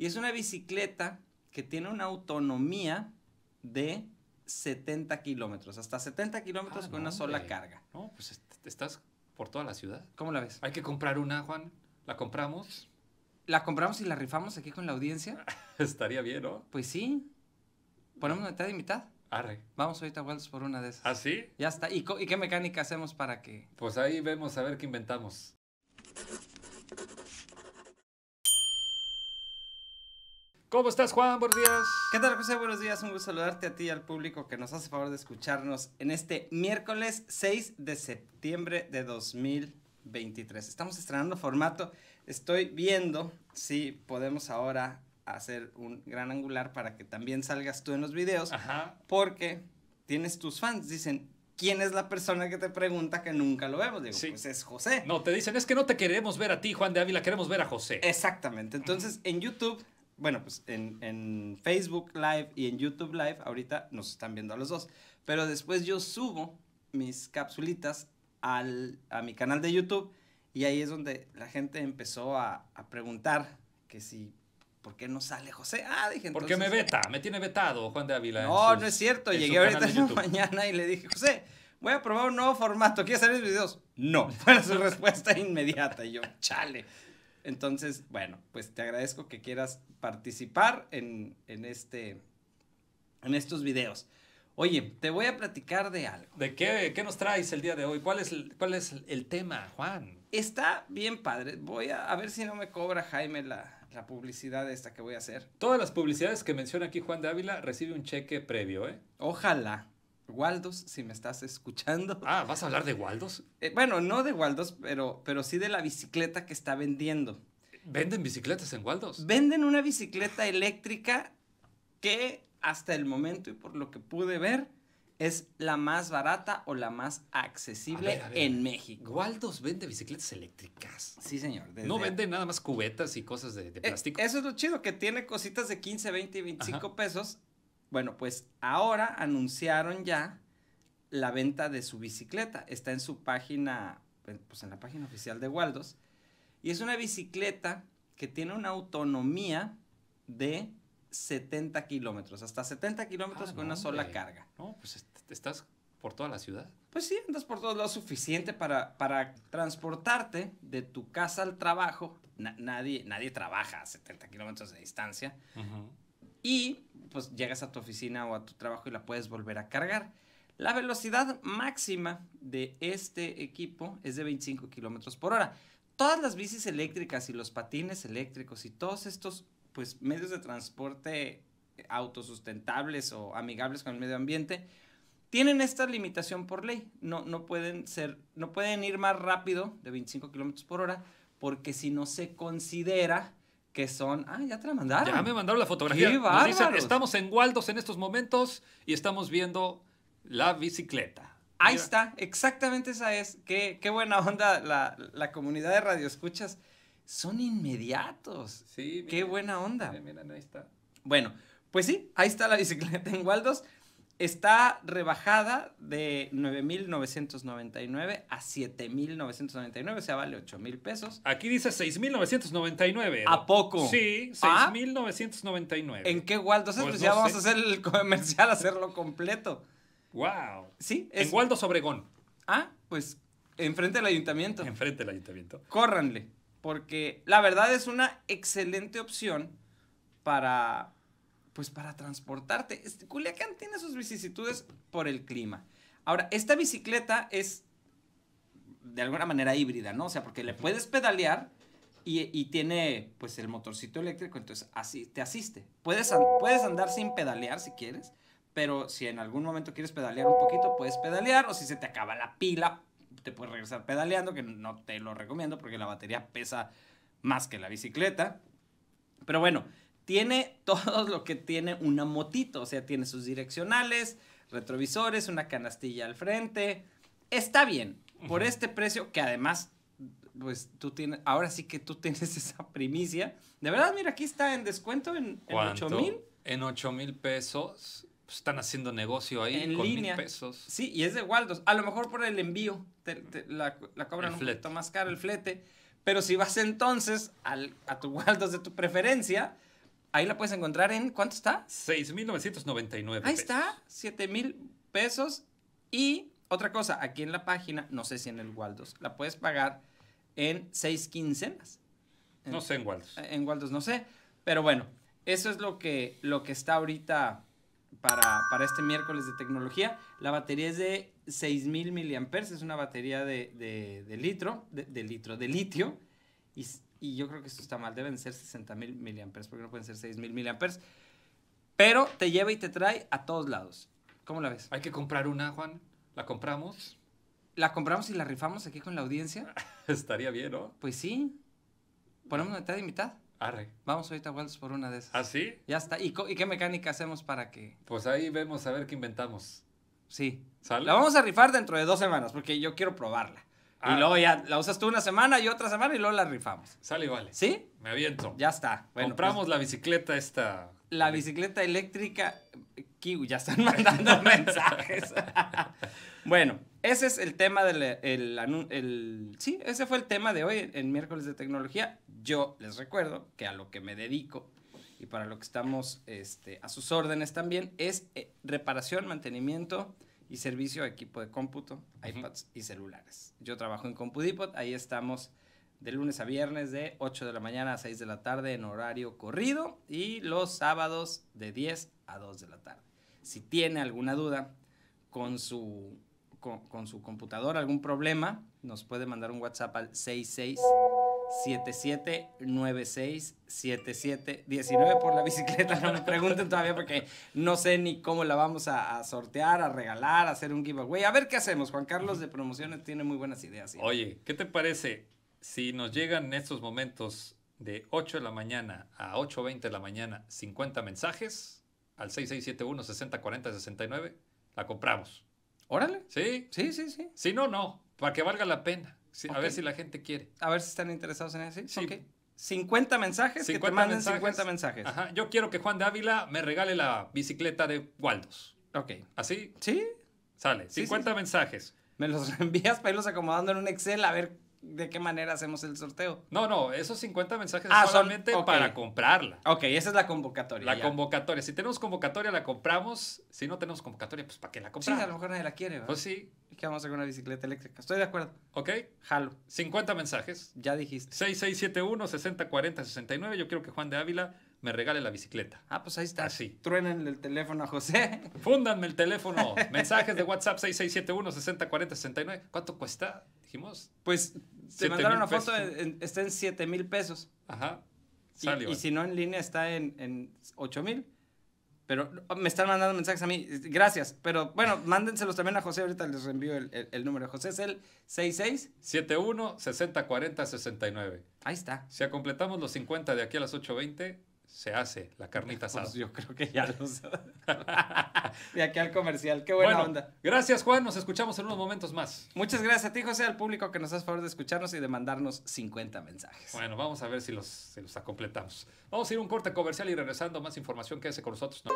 Y es una bicicleta que tiene una autonomía de 70 kilómetros, hasta 70 kilómetros ah, con una sola carga. No, pues este, estás por toda la ciudad. ¿Cómo la ves? Hay que comprar una, Juan. ¿La compramos? ¿La compramos y la rifamos aquí con la audiencia? Estaría bien, ¿no? Pues sí. Ponemos mitad y mitad. Arre. Vamos ahorita a por una de esas. ¿Ah, sí? Ya está. ¿Y, ¿Y qué mecánica hacemos para que...? Pues ahí vemos a ver qué inventamos. ¿Cómo estás, Juan? Buenos días. ¿Qué tal, José? Buenos días. Un gusto saludarte a ti y al público que nos hace favor de escucharnos en este miércoles 6 de septiembre de 2023. Estamos estrenando formato. Estoy viendo si podemos ahora hacer un gran angular para que también salgas tú en los videos. Ajá. Porque tienes tus fans. Dicen, quién es la persona que te pregunta que nunca lo vemos. Digo, pues es José. No, te dicen, es que no te queremos ver a ti, Juan de Ávila, queremos ver a José. Exactamente. Entonces, en YouTube bueno, pues en, Facebook Live y en YouTube Live ahorita nos están viendo a los dos. Pero después yo subo mis capsulitas a mi canal de YouTube y ahí es donde la gente empezó a, preguntar que si ¿por qué no sale José? Ah, dije, entonces... Porque me veta, me tiene vetado Juan de Ávila. No, no es cierto. Llegué ahorita mañana y le dije, José, voy a probar un nuevo formato. ¿Quieres hacer mis videos? No. Fue su respuesta inmediata. Y yo, chale. Entonces, bueno, pues te agradezco que quieras participar en, en, este, en estos videos. Oye, te voy a platicar de algo. ¿De qué, qué nos traes el día de hoy? ¿Cuál es, el, tema, Juan? Está bien padre. Voy a, a ver si no me cobra Jaime la, la publicidad esta que voy a hacer. Todas las publicidades que menciona aquí Juan de Ávila recibe un cheque previo, ¿eh? Ojalá. Waldos, si me estás escuchando. Ah, ¿vas a hablar de Waldos? Eh, bueno, no de Waldos, pero, pero sí de la bicicleta que está vendiendo. ¿Venden bicicletas en Waldos? Venden una bicicleta eléctrica que hasta el momento y por lo que pude ver es la más barata o la más accesible en México. Waldos vende bicicletas eléctricas. Sí, señor. No venden nada más cubetas y cosas de, eh, plástico. eso es lo chido, que tiene cositas de 15, 20 y 25 pesos bueno, pues ahora anunciaron ya la venta de su bicicleta. Está en su página, pues en la página oficial de Waldos. Y es una bicicleta que tiene una autonomía de 70 kilómetros, hasta 70 kilómetros ah, con una sola carga. No, pues estás por toda la ciudad. Pues sí, andas por todos lados suficiente para, para transportarte de tu casa al trabajo. nadie, nadie trabaja a 70 kilómetros de distancia. Y pues llegas a tu oficina o a tu trabajo y la puedes volver a cargar. La velocidad máxima de este equipo es de 25 kilómetros por hora. Todas las bicis eléctricas y los patines eléctricos y todos estos pues, medios de transporte autosustentables o amigables con el medio ambiente tienen esta limitación por ley. No, no, pueden, ser, no pueden ir más rápido de 25 kilómetros por hora porque si no se considera que son. Ah, ya te la mandaron. Ya me mandaron la fotografía. Nos estamos en Waldos en estos momentos y estamos viendo la bicicleta. Ahí está, exactamente esa es. Qué, qué buena onda la, comunidad de escuchas Son inmediatos. Sí, qué buena onda. Eh, ahí está. Bueno, pues sí, ahí está la bicicleta en Waldos está rebajada de 9,999 a 7,999, o sea, vale 8,000 pesos. Aquí dice 6,999. ¿A poco? Sí, 6,999. ¿Ah? ¿En qué Waldo? Entonces, pues, pues ya vamos a hacer el comercial, hacerlo completo. ¡Wow! Sí. En Waldo Sobregón. Ah, pues enfrente del ayuntamiento. Enfrente del ayuntamiento. Córranle, porque la verdad es una excelente opción para pues para transportarte. Este, Culiacán tiene sus vicisitudes por el clima. Ahora, esta bicicleta es de alguna manera híbrida, ¿no? O sea, porque le puedes pedalear y, tiene pues el motorcito eléctrico, entonces así te asiste. Puedes, puedes andar sin pedalear si quieres, pero si en algún momento quieres pedalear un poquito, puedes pedalear o si se te acaba la pila, te puedes regresar pedaleando, que no te lo recomiendo porque la batería pesa más que la bicicleta. Pero bueno, tiene todo lo que tiene una motito, o sea, tiene sus direccionales, retrovisores, una canastilla al frente. Está bien, por este precio que además, pues tú tienes, ahora sí que tú tienes esa primicia. De verdad, mira, aquí está en descuento en, en 8 mil. En 8 mil pesos. Pues, están haciendo negocio ahí en con línea. mil pesos. Sí, y es de Waldos. A lo mejor por el envío la, cobran un poquito más caro el flete. Pero si vas entonces a tu Waldos de tu preferencia, Ahí la puedes encontrar en, ¿cuánto está? 6.999. Ahí está, 7.000 pesos. Y otra cosa, aquí en la página, no sé si en el Waldos, la puedes pagar en seis quincenas. no sé en Waldos. Eh, en Waldos, no sé. Pero bueno, eso es lo que, lo que está ahorita para, para este miércoles de tecnología. La batería es de 6.000 miliamperes, es una batería de, litro, de, de, litro, de litio. Y y yo creo que esto está mal, deben ser 60 mil miliamperes, porque no pueden ser 6 mil miliamperes, pero te lleva y te trae a todos lados. ¿Cómo la ves? Hay que comprar una, Juan. ¿La compramos? ¿La compramos y la rifamos aquí con la audiencia? Estaría bien, ¿no? Pues sí. Ponemos mitad y mitad. Arre. Vamos ahorita a Waltz por una de esas. ¿Ah, sí? Ya está. ¿Y, qué mecánica hacemos para que...? Pues ahí vemos a ver qué inventamos. Sí. La vamos a rifar dentro de dos semanas porque yo quiero probarla. Y ah. luego ya la usas tú una semana y otra semana y luego la rifamos. Sale y vale. ¿Sí? Me aviento. Ya está. Compramos pues, la bicicleta esta. La bicicleta eléctrica Kiwi, ya están mandando mensajes. bueno, ese es el tema del el, Sí, ese fue el tema de hoy en miércoles de tecnología. Yo les recuerdo que a lo que me dedico y para lo que estamos este, a sus órdenes también es eh, reparación, mantenimiento y servicio a equipo de cómputo, iPads y celulares. Yo trabajo en CompuDipot, ahí estamos de lunes a viernes de 8 de la mañana a 6 de la tarde en horario corrido y los sábados de 10 a 2 de la tarde. Si tiene alguna duda con su, con, su computadora, algún problema, nos puede mandar un WhatsApp al 66. 7796-7719 por la bicicleta. No me pregunten todavía porque no sé ni cómo la vamos a, sortear, a regalar, a hacer un giveaway. A ver qué hacemos. Juan Carlos de Promociones tiene muy buenas ideas. Oye, ¿qué te parece si nos llegan en estos momentos de 8 de la mañana a 8.20 de la mañana 50 mensajes al 6671-6040-69? La compramos. Órale. Sí. Sí, sí, sí. Si no, no. Para que valga la pena. A ver si la gente quiere. A ver si están interesados en eso. Sí. Okay. 50 mensajes que te manden mensajes. 50 mensajes. Ajá. Yo quiero que Juan de Ávila me regale la bicicleta de Waldos. Ok. ¿Así? Sí. Sale. 50 mensajes. Me los envías para irlos acomodando en un Excel a ver de qué manera hacemos el sorteo. No, no, esos 50 mensajes ah, solamente para comprarla. Ok, esa es la convocatoria. La convocatoria. Si tenemos convocatoria, la compramos. Si no tenemos convocatoria, pues ¿para qué la compramos? Sí, a lo mejor nadie la quiere. ¿verdad? Pues sí. ¿Qué vamos a hacer una bicicleta eléctrica. Estoy de acuerdo. Ok. Jalo. 50 mensajes. Ya dijiste. 6671-6040-69. Yo quiero que Juan de Ávila me regale la bicicleta. Ah, pues ahí está. Así. Truénenle el teléfono a José. Fúndanme el teléfono. mensajes de WhatsApp 6671-6040-69. ¿Cuánto cuesta? Pues te mandaron una foto, está en 7 mil pesos. Ajá. y, si no en línea está en, en 8 mil. Pero oh, me están mandando mensajes a mí. Gracias. Pero bueno, mándenselos también a José. Ahorita les envío el, número. José es el 66 60 40 69. Ahí está. Si completamos los 50 de aquí a las 8.20, se hace la carnita pues asada. yo creo que ya lo De aquí al comercial. Qué buena onda. Gracias, Juan. Nos escuchamos en unos momentos más. Muchas gracias a ti, José, al público que nos hace favor de escucharnos y de mandarnos 50 mensajes. Bueno, vamos a ver si los, si los completamos. Vamos a ir a un corte comercial y regresando más información. que hace con nosotros.